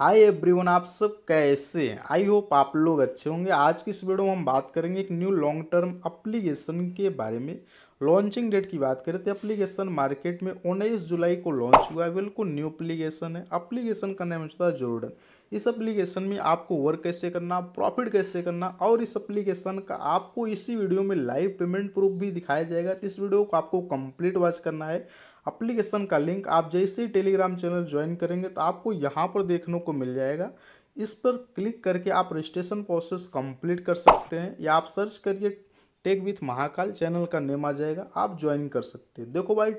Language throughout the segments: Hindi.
हाय एवरीवन आप सब कैसे हैं आई होप आप लोग अच्छे होंगे आज की इस वीडियो में हम बात करेंगे एक न्यू लॉन्ग टर्म अप्लीकेशन के बारे में लॉन्चिंग डेट की बात करें तो अप्लीकेशन मार्केट में उन्नीस जुलाई को लॉन्च हुआ है बिल्कुल न्यू अप्लीकेशन है अप्लीकेशन का नाम है जोर्डन इस एप्लीकेशन में आपको वर्क कैसे करना प्रॉफिट कैसे करना और इस एप्लीकेशन का आपको इसी वीडियो में लाइव पेमेंट प्रूफ भी दिखाया जाएगा तो इस वीडियो को आपको कंप्लीट वॉच करना है एप्लीकेशन का लिंक आप जैसे ही टेलीग्राम चैनल ज्वाइन करेंगे तो आपको यहाँ पर देखने को मिल जाएगा इस पर क्लिक करके आप रजिस्ट्रेशन प्रोसेस कंप्लीट कर सकते हैं या आप सर्च करिए टेक विथ महाकाल चैनल का नेम आ जाएगा आप ज्वाइन कर सकते हैं देखो भाई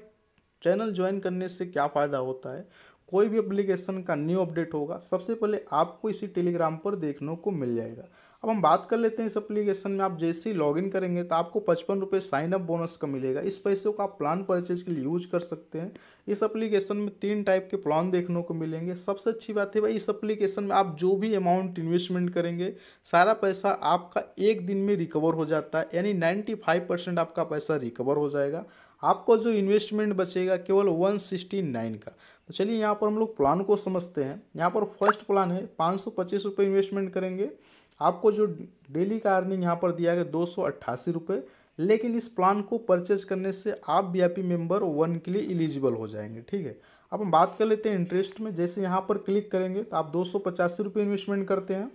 चैनल ज्वाइन करने से क्या फ़ायदा होता है कोई भी एप्लीकेशन का न्यू अपडेट होगा सबसे पहले आपको इसी टेलीग्राम पर देखने को मिल जाएगा अब हम बात कर लेते हैं इस एप्लीकेशन में आप जैसे ही लॉगिन करेंगे तो आपको पचपन रुपये साइनअप बोनस का मिलेगा इस पैसे को आप प्लान परचेज के लिए यूज कर सकते हैं इस एप्लीकेशन में तीन टाइप के प्लान देखने को मिलेंगे सबसे अच्छी बात है भाई इस एप्लीकेशन में आप जो भी अमाउंट इन्वेस्टमेंट करेंगे सारा पैसा आपका एक दिन में रिकवर हो जाता है यानी नाइन्टी फाइव परसेंट आपका पैसा रिकवर हो जाएगा आपको जो इन्वेस्टमेंट बचेगा केवल वन सिक्सटी नाइन का तो चलिए यहाँ पर हम लोग प्लान को समझते हैं यहाँ पर फर्स्ट प्लान है पाँच सौ पच्चीस रुपये इन्वेस्टमेंट करेंगे आपको जो डेली का अर्निंग यहाँ पर दिया गया दो सौ अट्ठासी रुपये लेकिन इस प्लान को परचेज करने से आप वी मेंबर वन के लिए एलिजिबल हो जाएंगे ठीक है अब हम बात कर लेते हैं इंटरेस्ट में जैसे यहाँ पर क्लिक करेंगे तो आप दो सौ पचासी रुपये इन्वेस्टमेंट करते हैं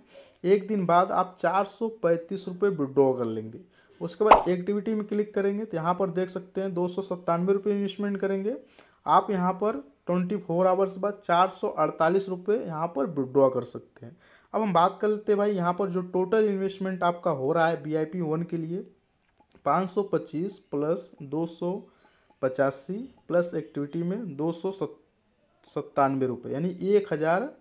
एक दिन बाद आप चार सौ पैंतीस रुपये विड्रॉ कर लेंगे उसके बाद एक्टिविटी में क्लिक करेंगे तो यहाँ पर देख सकते हैं दो सौ सत्तानवे रुपये इन्वेस्टमेंट करेंगे आप यहाँ पर ट्वेंटी फोर आवर्स बाद चार सौ अड़तालीस रुपये यहाँ पर विड्रॉ कर सकते हैं अब हम बात कर लेते हैं भाई यहाँ पर जो टोटल इन्वेस्टमेंट आपका हो रहा है बी आई पी वन के लिए पाँच सौ पच्चीस प्लस दो सौ पचासी प्लस एक्टिविटी में दो सौ सत्तानवे रुपये यानी एक हज़ार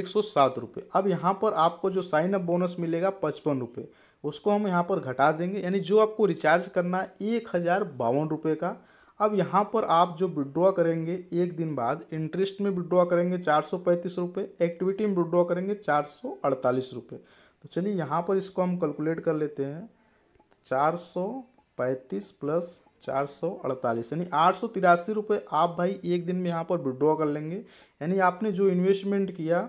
एक सौ सात रुपये अब यहाँ पर आपको जो साइन अप बोनस मिलेगा पचपन रुपये उसको हम यहाँ पर घटा देंगे यानी जो आपको रिचार्ज करना है एक हज़ार बावन रुपये का अब यहाँ पर आप जो विड्रॉ करेंगे एक दिन बाद इंटरेस्ट में विड्रॉ करेंगे चार सौ पैंतीस रुपये एक्टिविटी में विड्रॉ करेंगे चार सौ अड़तालीस रुपये तो चलिए यहाँ पर इसको हम कैलकुलेट कर लेते हैं चार सौ पैंतीस प्लस चार सौ अड़तालीस यानी आठ सौ तिरासी रुपये आप भाई एक दिन में यहाँ पर विड्रॉ कर लेंगे यानी आपने जो इन्वेस्टमेंट किया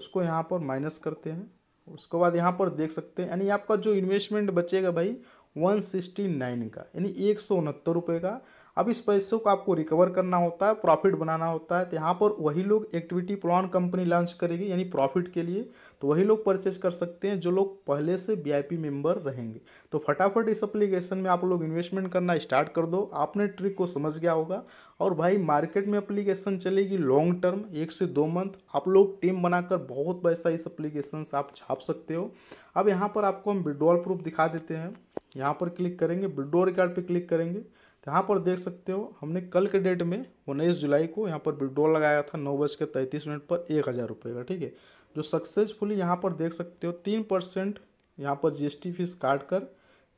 उसको यहाँ पर माइनस करते हैं उसके बाद यहाँ पर देख सकते हैं यानी आपका जो इन्वेस्टमेंट बचेगा भाई वन सिक्सटी नाइन का यानी एक सौ उनहत्तर रुपये का अब इस पैसों को आपको रिकवर करना होता है प्रॉफिट बनाना होता है तो यहाँ पर वही लोग एक्टिविटी प्लान कंपनी लॉन्च करेगी यानी प्रॉफिट के लिए तो वही लोग परचेज कर सकते हैं जो लोग पहले से वी मेंबर रहेंगे तो फटाफट इस एप्लीकेशन में आप लोग इन्वेस्टमेंट करना स्टार्ट कर दो आपने ट्रिक को समझ गया होगा और भाई मार्केट में अप्लीकेशन चलेगी लॉन्ग टर्म एक से दो मंथ आप लोग टीम बनाकर बहुत पैसा इस अप्लीकेशन से आप छाप सकते हो अब यहाँ पर आपको हम विड्रॉल प्रूफ दिखा देते हैं यहाँ पर क्लिक करेंगे विड्रॉ रिकॉर्ड पर क्लिक करेंगे तो यहाँ पर देख सकते हो हमने कल के डेट में उन्नीस जुलाई को यहाँ पर विड्रॉल लगाया था नौ बज के तैंतीस मिनट पर एक हज़ार रुपये का ठीक है जो सक्सेसफुली यहाँ पर देख सकते हो तीन परसेंट यहाँ पर जीएसटी फीस काट कर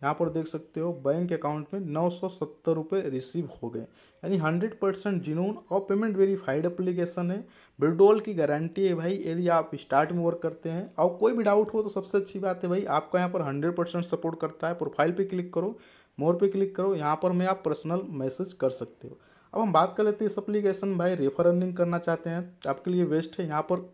यहाँ पर देख सकते हो बैंक अकाउंट में नौ सौ सत्तर रुपये रिसीव हो गए यानी हंड्रेड परसेंट जिनून और पेमेंट वेरीफाइड अप्लीकेशन है विड्रोल की गारंटी है भाई यदि आप स्टार्ट में वर्क करते हैं और कोई भी डाउट हो तो सबसे अच्छी बात है भाई आपका यहाँ पर हंड्रेड परसेंट सपोर्ट करता है प्रोफाइल पर क्लिक करो मोर पे क्लिक करो यहाँ पर मैं आप पर्सनल मैसेज कर सकते हो अब हम बात कर लेते हैं इस अप्लीकेशन भाई रेफर अर्निंग करना चाहते हैं आपके लिए बेस्ट है यहाँ पर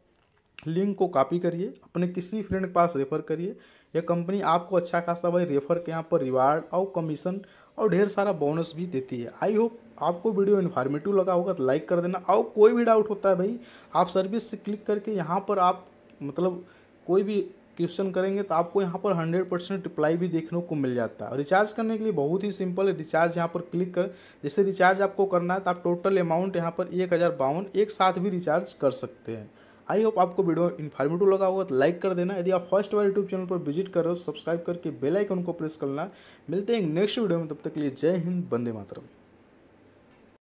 लिंक को कॉपी करिए अपने किसी फ्रेंड के पास रेफ़र करिए यह कंपनी आपको अच्छा खासा भाई रेफ़र के यहाँ पर रिवार्ड और कमीशन और ढेर सारा बोनस भी देती है आई होप आपको वीडियो इन्फॉर्मेटिव लगा होगा तो लाइक कर देना और कोई भी डाउट होता है भाई आप सर्विस से क्लिक करके यहाँ पर आप मतलब कोई भी क्वेश्चन करेंगे तो आपको यहाँ पर हंड्रेड परसेंट रिप्लाई भी देखने को मिल जाता है और रिचार्ज करने के लिए बहुत ही सिंपल है रिचार्ज यहाँ पर क्लिक कर जैसे रिचार्ज आपको करना है तो आप टोटल अमाउंट यहाँ पर एक हज़ार बावन एक साथ भी रिचार्ज कर सकते हैं आई होप आपको वीडियो इन्फॉर्मेटिव लगा होगा तो लाइक कर देना यदि आप फर्स्ट बार यूट्यूब चैनल पर विजिट कर रहे हो सब्सक्राइब करके बेलाइकन को प्रेस करना मिलते हैं नेक्स्ट वीडियो में तब तक के लिए जय हिंद बंदे मातरम